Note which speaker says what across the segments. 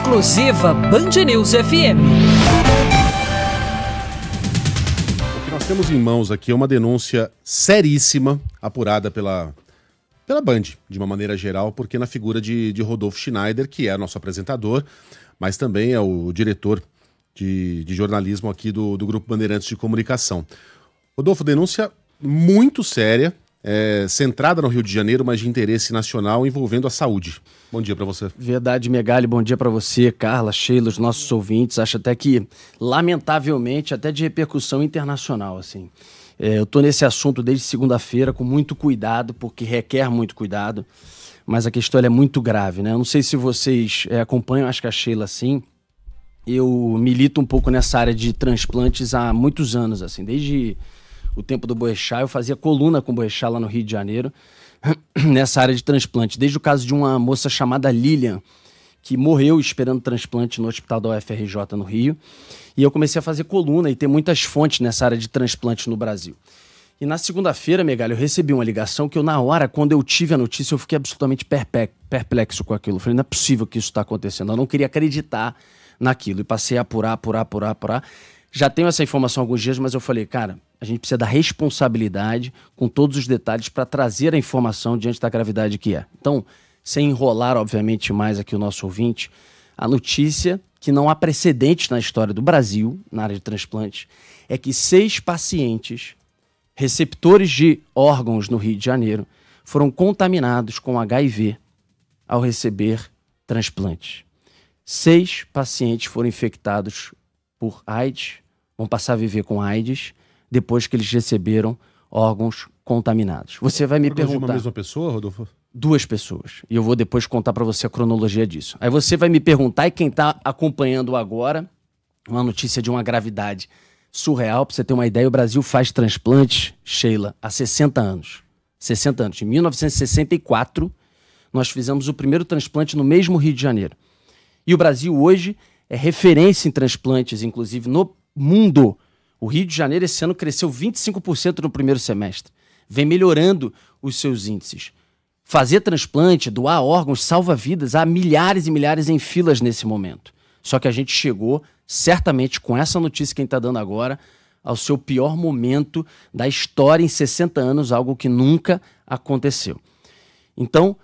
Speaker 1: exclusiva Band News FM. O que nós temos em mãos aqui é uma denúncia seríssima apurada pela, pela Band, de uma maneira geral, porque na figura de, de Rodolfo Schneider, que é nosso apresentador, mas também é o diretor de, de jornalismo aqui do, do Grupo Bandeirantes de Comunicação. Rodolfo, denúncia muito séria é, centrada no Rio de Janeiro, mas de interesse nacional envolvendo a saúde. Bom dia para você. Verdade,
Speaker 2: Megali, bom dia para você, Carla, Sheila, os nossos ouvintes. Acho até que, lamentavelmente, até de repercussão internacional, assim. É, eu estou nesse assunto desde segunda-feira com muito cuidado, porque requer muito cuidado, mas a questão é muito grave, né? Eu não sei se vocês é, acompanham, acho que a Sheila sim. Eu milito um pouco nessa área de transplantes há muitos anos, assim, desde o tempo do Boechat, eu fazia coluna com o Boechat lá no Rio de Janeiro, nessa área de transplante, desde o caso de uma moça chamada Lilian, que morreu esperando transplante no hospital da UFRJ no Rio. E eu comecei a fazer coluna e ter muitas fontes nessa área de transplante no Brasil. E na segunda-feira, Megalho, eu recebi uma ligação que eu, na hora, quando eu tive a notícia, eu fiquei absolutamente perplexo com aquilo. Eu falei, não é possível que isso está acontecendo. Eu não queria acreditar naquilo. E passei a apurar, apurar, apurar, apurar. Já tenho essa informação há alguns dias, mas eu falei, cara, a gente precisa da responsabilidade com todos os detalhes para trazer a informação diante da gravidade que é. Então, sem enrolar, obviamente, mais aqui o nosso ouvinte, a notícia que não há precedente na história do Brasil, na área de transplantes, é que seis pacientes, receptores de órgãos no Rio de Janeiro, foram contaminados com HIV ao receber transplantes. Seis pacientes foram infectados por AIDS, vão passar a viver com AIDS depois que eles receberam órgãos contaminados. Você vai me perguntar. De uma mesma pessoa, Rodolfo? Duas pessoas. E eu vou depois contar para você a cronologia disso. Aí você vai me perguntar, e quem está acompanhando agora, uma notícia de uma gravidade surreal, para você ter uma ideia, o Brasil faz transplantes, Sheila, há 60 anos. 60 anos. Em 1964, nós fizemos o primeiro transplante no mesmo Rio de Janeiro. E o Brasil hoje é referência em transplantes, inclusive no mundo. O Rio de Janeiro esse ano cresceu 25% no primeiro semestre. Vem melhorando os seus índices. Fazer transplante, doar órgãos, salva vidas. Há milhares e milhares em filas nesse momento. Só que a gente chegou, certamente, com essa notícia que a gente está dando agora, ao seu pior momento da história em 60 anos, algo que nunca aconteceu. Então,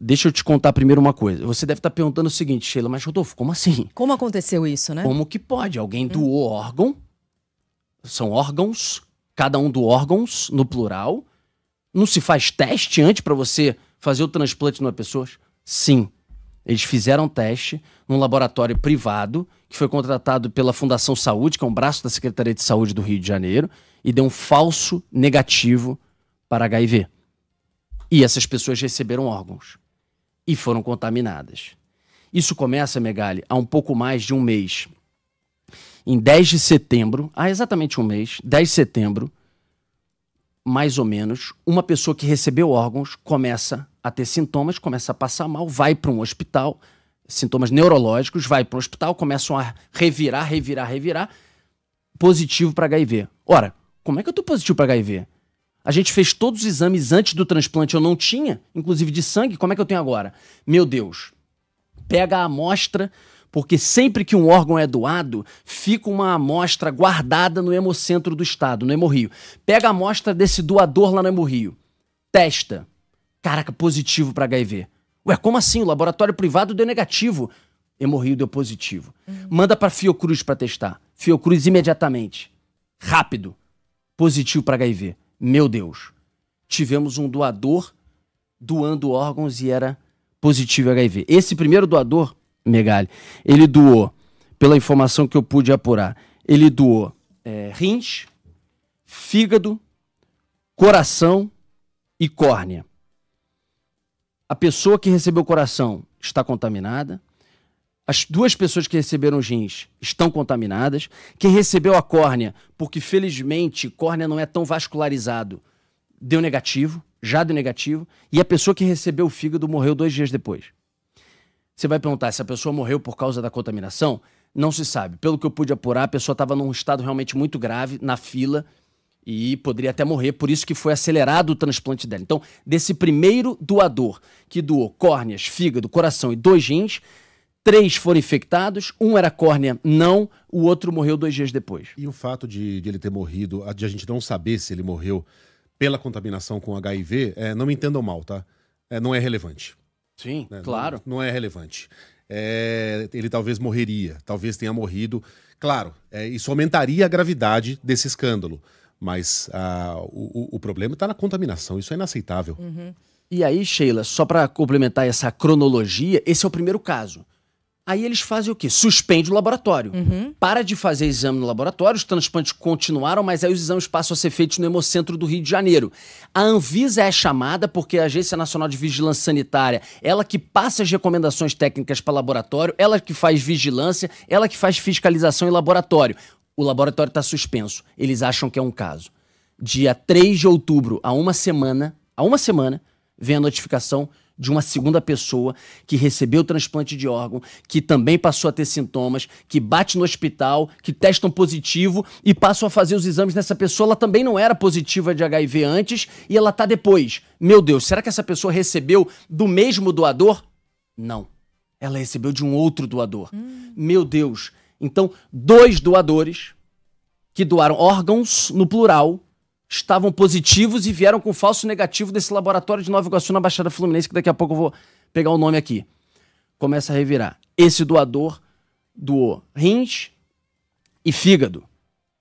Speaker 2: deixa eu te contar primeiro uma coisa. Você deve estar tá perguntando o seguinte, Sheila, mas Rodolfo, como assim?
Speaker 1: Como aconteceu isso, né? Como
Speaker 2: que pode? Alguém doou hum. órgão são órgãos, cada um do órgãos, no plural. Não se faz teste antes para você fazer o transplante numa pessoa? Sim. Eles fizeram teste num laboratório privado que foi contratado pela Fundação Saúde, que é um braço da Secretaria de Saúde do Rio de Janeiro, e deu um falso negativo para HIV. E essas pessoas receberam órgãos e foram contaminadas. Isso começa, Megali, há um pouco mais de um mês em 10 de setembro, há exatamente um mês, 10 de setembro, mais ou menos, uma pessoa que recebeu órgãos começa a ter sintomas, começa a passar mal, vai para um hospital, sintomas neurológicos, vai para o hospital, começam a revirar, revirar, revirar, positivo para HIV. Ora, como é que eu estou positivo para HIV? A gente fez todos os exames antes do transplante, eu não tinha, inclusive de sangue, como é que eu tenho agora? Meu Deus. Pega a amostra porque sempre que um órgão é doado, fica uma amostra guardada no hemocentro do estado, no Hemorrio. Pega a amostra desse doador lá no Hemorrio, testa. Caraca, positivo para HIV. Ué, como assim? O laboratório privado deu negativo. Hemorrio deu positivo. Uhum. Manda para Fiocruz para testar. Fiocruz imediatamente. Rápido. Positivo para HIV. Meu Deus. Tivemos um doador doando órgãos e era positivo HIV. Esse primeiro doador Megali, ele doou, pela informação que eu pude apurar, ele doou é, rins, fígado, coração e córnea. A pessoa que recebeu o coração está contaminada. As duas pessoas que receberam os rins estão contaminadas. Quem recebeu a córnea, porque felizmente córnea não é tão vascularizado, deu negativo, já deu negativo. E a pessoa que recebeu o fígado morreu dois dias depois. Você vai perguntar se a pessoa morreu por causa da contaminação? Não se sabe. Pelo que eu pude apurar, a pessoa estava num estado realmente muito grave, na fila, e poderia até morrer, por isso que foi acelerado o transplante dela. Então, desse primeiro doador que doou córneas, fígado, coração e dois rins, três foram infectados, um era córnea não, o outro morreu dois dias depois. E o fato
Speaker 1: de, de ele ter morrido, de a gente não saber se ele morreu pela contaminação com HIV, é, não me entendam mal, tá? É, não é relevante.
Speaker 2: Sim, né? claro.
Speaker 1: Não, não, é relevante. É, ele talvez morreria, talvez tenha morrido. Claro, é, isso aumentaria a gravidade desse escândalo. Mas ah, o, o, problema está na contaminação, isso é inaceitável.
Speaker 2: Uhum. E aí, Sheila, só para complementar essa cronologia, esse é o primeiro caso. Aí eles fazem o quê? Suspende o laboratório. Uhum. Para de fazer exame no laboratório, os transplantes continuaram, mas aí os exames passam a ser feitos no Hemocentro do Rio de Janeiro. A Anvisa é chamada, porque a Agência Nacional de Vigilância Sanitária, ela que passa as recomendações técnicas para laboratório, ela que faz vigilância, ela que faz fiscalização em laboratório. O laboratório está suspenso. Eles acham que é um caso. Dia 3 de outubro, a uma semana, a uma semana, vem a notificação de uma segunda pessoa que recebeu o transplante de órgão, que também passou a ter sintomas, que bate no hospital, que testam positivo e passam a fazer os exames nessa pessoa. Ela também não era positiva de HIV antes e ela tá depois. Meu Deus, será que essa pessoa recebeu do mesmo doador? Não. Ela recebeu de um outro doador. Hum. Meu Deus. Então, dois doadores que doaram órgãos no plural estavam positivos e vieram com falso negativo desse laboratório de Nova Iguaçu na Baixada Fluminense, que daqui a pouco eu vou pegar o nome aqui. Começa a revirar. Esse doador doou rins e fígado.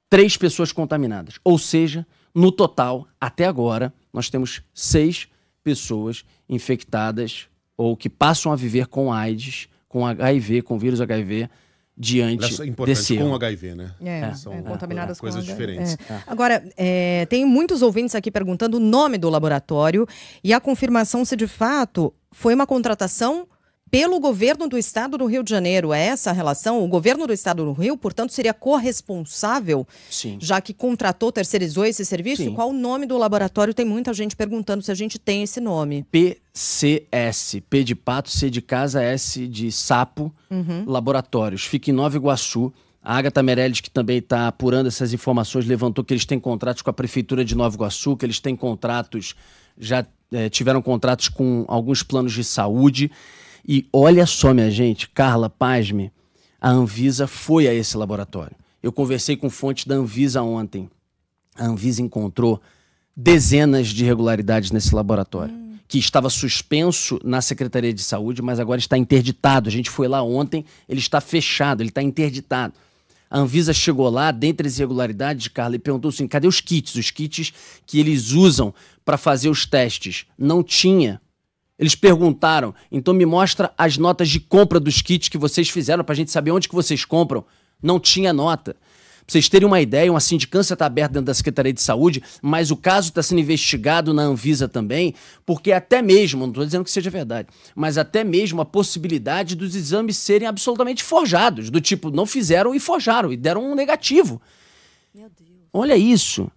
Speaker 2: Três pessoas contaminadas. Ou seja, no total, até agora, nós temos seis pessoas infectadas ou que passam a viver com AIDS, com HIV, com vírus HIV diante é desse com HIV, né? É, é, São é, contaminadas é, coisas com diferentes.
Speaker 1: Agora, é, tem muitos ouvintes aqui perguntando o nome do laboratório e a confirmação se de fato foi uma contratação pelo governo do estado do Rio de Janeiro. É essa a relação? O governo do estado do Rio, portanto, seria corresponsável,
Speaker 2: Sim. já que contratou, terceirizou esse serviço? Sim. Qual o nome do laboratório? Tem muita gente perguntando se a gente tem esse nome. PCS, P de pato, C de casa, S de sapo, uhum. laboratórios. Fica em Nova Iguaçu. A Agatha Meirelles, que também está apurando essas informações, levantou que eles têm contratos com a Prefeitura de Nova Iguaçu, que eles têm contratos, já é, tiveram contratos com alguns planos de saúde. E olha só, minha gente, Carla, pasme, a Anvisa foi a esse laboratório. Eu conversei com fontes da Anvisa ontem. A Anvisa encontrou dezenas de irregularidades nesse laboratório, hum. que estava suspenso na Secretaria de Saúde, mas agora está interditado. A gente foi lá ontem, ele está fechado, ele está interditado. A Anvisa chegou lá, dentre as irregularidades, Carla, e perguntou assim: cadê os kits? Os kits que eles usam para fazer os testes. Não tinha eles perguntaram, então me mostra as notas de compra dos kits que vocês fizeram para a gente saber onde que vocês compram. Não tinha nota. Para vocês terem uma ideia, uma sindicância está aberta dentro da Secretaria de Saúde, mas o caso está sendo investigado na Anvisa também, porque até mesmo, não estou dizendo que seja verdade, mas até mesmo a possibilidade dos exames serem absolutamente forjados, do tipo, não fizeram e forjaram, e deram um negativo. Olha isso.